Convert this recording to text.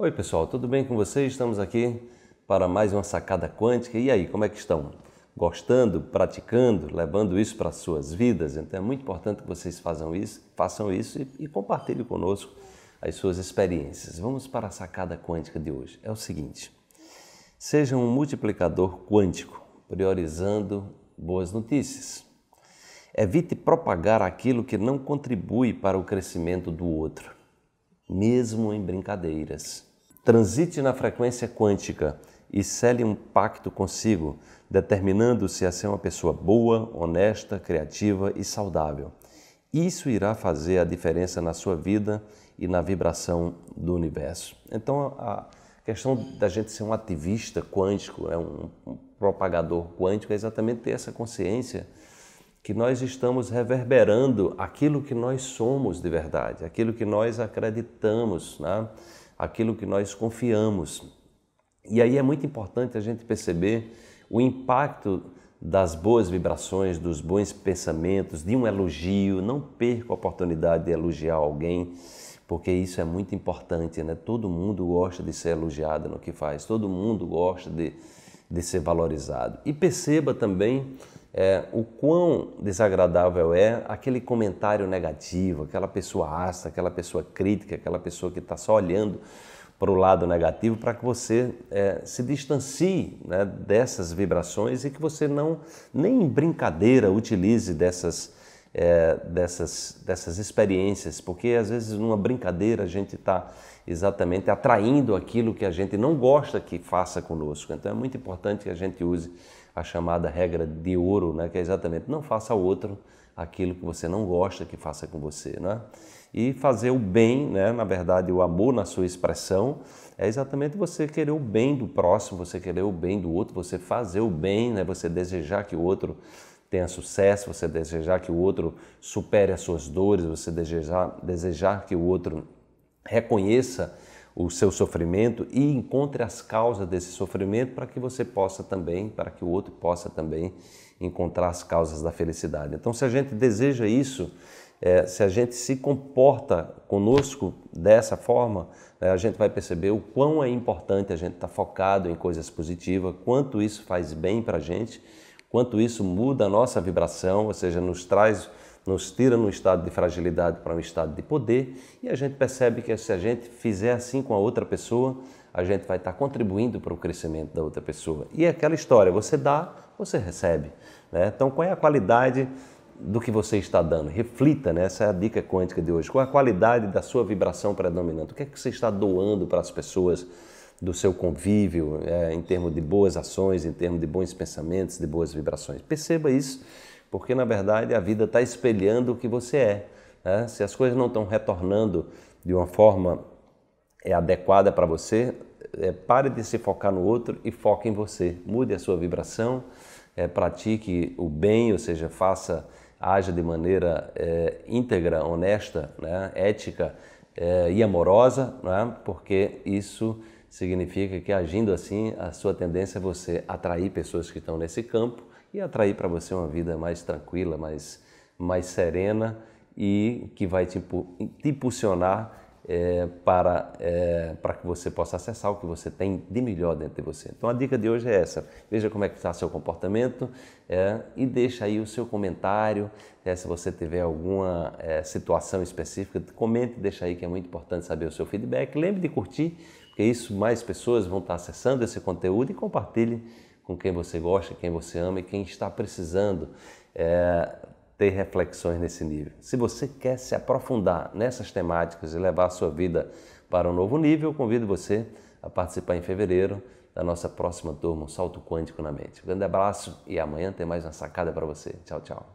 Oi, pessoal, tudo bem com vocês? Estamos aqui para mais uma sacada quântica. E aí, como é que estão? Gostando, praticando, levando isso para as suas vidas? Então é muito importante que vocês façam isso, façam isso e, e compartilhem conosco as suas experiências. Vamos para a sacada quântica de hoje. É o seguinte: seja um multiplicador quântico, priorizando boas notícias. Evite propagar aquilo que não contribui para o crescimento do outro, mesmo em brincadeiras transite na frequência quântica e cele um pacto consigo, determinando-se a ser uma pessoa boa, honesta, criativa e saudável. Isso irá fazer a diferença na sua vida e na vibração do universo. Então, a questão da gente ser um ativista quântico, é um propagador quântico, é exatamente ter essa consciência que nós estamos reverberando aquilo que nós somos de verdade, aquilo que nós acreditamos, né? aquilo que nós confiamos. E aí é muito importante a gente perceber o impacto das boas vibrações, dos bons pensamentos, de um elogio. Não perca a oportunidade de elogiar alguém, porque isso é muito importante, né? Todo mundo gosta de ser elogiado no que faz, todo mundo gosta de, de ser valorizado. E perceba também é, o quão desagradável é aquele comentário negativo, aquela pessoa ácida, aquela pessoa crítica, aquela pessoa que está só olhando para o lado negativo para que você é, se distancie né, dessas vibrações e que você não nem em brincadeira utilize dessas é, dessas, dessas experiências, porque às vezes numa brincadeira a gente está exatamente atraindo aquilo que a gente não gosta que faça conosco. Então é muito importante que a gente use a chamada regra de ouro, né, que é exatamente não faça ao outro aquilo que você não gosta que faça com você, né? E fazer o bem, né? Na verdade, o amor na sua expressão é exatamente você querer o bem do próximo, você querer o bem do outro, você fazer o bem, né? Você desejar que o outro tenha sucesso, você desejar que o outro supere as suas dores, você desejar, desejar que o outro reconheça o seu sofrimento e encontre as causas desse sofrimento para que você possa também, para que o outro possa também encontrar as causas da felicidade. Então, se a gente deseja isso, é, se a gente se comporta conosco dessa forma, é, a gente vai perceber o quão é importante a gente estar tá focado em coisas positivas, quanto isso faz bem para a gente quanto isso muda a nossa vibração, ou seja, nos traz, nos tira num estado de fragilidade para um estado de poder, e a gente percebe que se a gente fizer assim com a outra pessoa, a gente vai estar contribuindo para o crescimento da outra pessoa. E é aquela história, você dá, você recebe. Né? Então, qual é a qualidade do que você está dando? Reflita, né? essa é a dica quântica de hoje. Qual é a qualidade da sua vibração predominante? O que é que você está doando para as pessoas? do seu convívio, é, em termos de boas ações, em termos de bons pensamentos, de boas vibrações. Perceba isso, porque na verdade a vida está espelhando o que você é. Né? Se as coisas não estão retornando de uma forma é, adequada para você, é, pare de se focar no outro e foque em você. Mude a sua vibração, é, pratique o bem, ou seja, faça, haja de maneira é, íntegra, honesta, né? ética é, e amorosa, né? porque isso significa que agindo assim, a sua tendência é você atrair pessoas que estão nesse campo e atrair para você uma vida mais tranquila, mais, mais serena e que vai te, te impulsionar é, para, é, eh, para que você possa acessar o que você tem de melhor dentro de você. Então a dica de hoje é essa. Veja como é que está seu comportamento é, e deixa aí o seu comentário. se você tiver alguma situação específica, comente, deixa aí que é muito importante saber o seu feedback. Lembre de curtir que isso mais pessoas vão estar acessando esse conteúdo e compartilhe com quem você gosta, quem você ama e quem está precisando é, ter reflexões nesse nível. Se você quer se aprofundar nessas temáticas e levar a sua vida para um novo nível, convido você a participar em fevereiro da nossa próxima turma, um salto quântico na mente. Um grande abraço e amanhã tem mais uma sacada para você. Tchau, tchau.